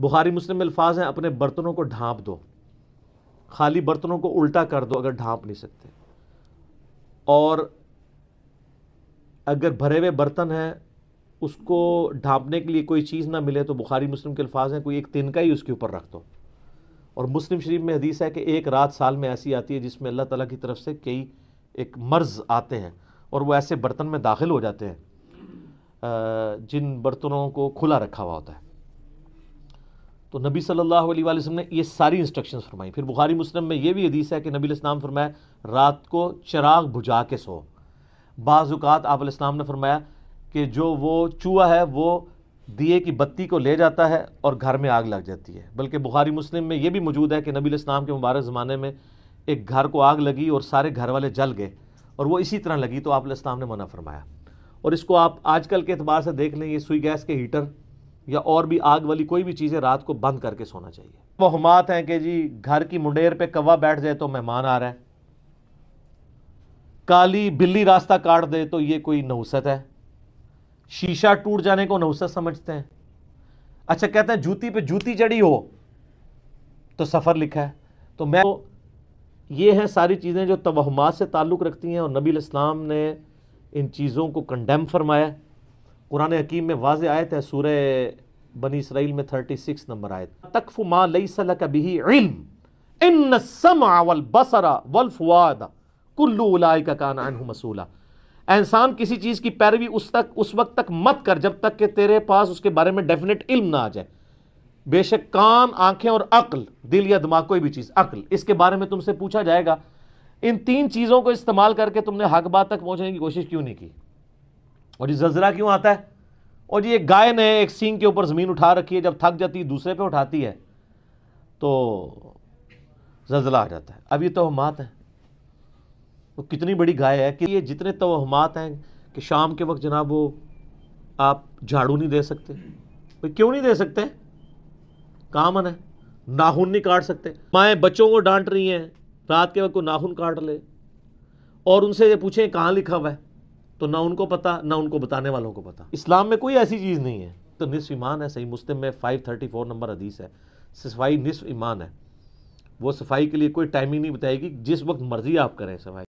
बुखारी मुस्लिम अल्फाज हैं अपने बर्तनों को ढांप दो खाली बर्तनों को उल्टा कर दो अगर ढांप नहीं सकते और अगर भरे हुए बर्तन हैं उसको ढांपने के लिए कोई चीज़ ना मिले तो बुखारी मुस्लिम के अल्फाज हैं कोई एक तिनका ही उसके ऊपर रख दो और मुस्लिम शरीफ में हदीस है कि एक रात साल में ऐसी आती है जिसमें अल्लाह ताला की तरफ से कई एक मर्ज़ आते हैं और वो ऐसे बर्तन में दाखिल हो जाते हैं जिन बर्तनों को खुला रखा हुआ होता है तो नबी सल्लल्लाहु अलैहि वसल्लम ने ये सारी इंस्ट्रक्शंस फरमाई फिर बुखारी मुस्लिम में ये भी हदीस है कि नबी इस्लाम फरमाया रात को चिराग बुझा के सो बाज़ात आप इस्लाम ने फरमाया कि जो वो चूहा है वो दिए की बत्ती को ले जाता है और घर में आग लग जाती है बल्कि बुखारी मुस्लिम में ये भी मौजूद है कि नबी इस्लाम के मुबारक ज़माने में एक घर को आग लगी और सारे घर वाले जल गए और वो इसी तरह लगी तो आप इस्लाम ने मना फरमाया और इसको आप आजकल के अतबार से देख लें ये सुई गैस के हीटर या और भी आग वाली कोई भी चीज़ें रात को बंद करके सोना चाहिए वहमात हैं कि जी घर की मुंडेर पे कवा बैठ जाए तो मेहमान आ रहा है काली बिल्ली रास्ता काट दे तो ये कोई नहुसत है शीशा टूट जाने को नहुसत समझते हैं अच्छा कहते हैं जूती पे जूती चढ़ी हो तो सफ़र लिखा है तो मैं तो ये हैं सारी चीज़ें जो तोहमात से ताल्लुक़ रखती हैं और नबी इस्लाम ने इन चीज़ों को कंडेम फरमाया कुरान हकीम में वाज आयत है सूर बनी इसराइल में थर्टी सिक्स नंबर आयत तकफ मा लई सलकबी बसरा कुल्लू इंसान किसी चीज़ की पैरवी उस तक उस वक्त तक मत कर जब तक के तेरे पास उसके बारे में डेफिनेट इल्म ना आ जाए बेशक कान आंखें और अक्ल दिल या दिमाग कोई भी चीज़ अक्ल इसके बारे में तुमसे पूछा जाएगा इन तीन चीज़ों को इस्तेमाल करके तुमने हक बात तक पहुंचने की कोशिश क्यों नहीं की और ये जलजिला क्यों आता है और ये गाय ने एक सींग के ऊपर ज़मीन उठा रखी है जब थक जाती है दूसरे पे उठाती है तो जलजिला आ जाता है अब ये तोहमात हैं वो तो कितनी बड़ी गाय है कि ये जितने तोहमात हैं कि शाम के वक्त जनाब वो आप झाड़ू नहीं दे सकते क्यों नहीं दे सकते कामन है नाखून नहीं काट सकते माएँ बच्चों को डांट रही हैं रात के वक्त को नाखून काट ले और उनसे ये पूछें कहाँ लिखा हुआ है तो ना उनको पता ना उनको बताने वालों को पता इस्लाम में कोई ऐसी चीज़ नहीं है तो निसफ ईमान है सही मुस्लिम में फ़ाइव थर्टी फोर नंबर हदीस है सफाई निसफ ईमान है वो सफाई के लिए कोई टाइमिंग नहीं बताएगी जिस वक्त मर्ज़ी आप करें सफाई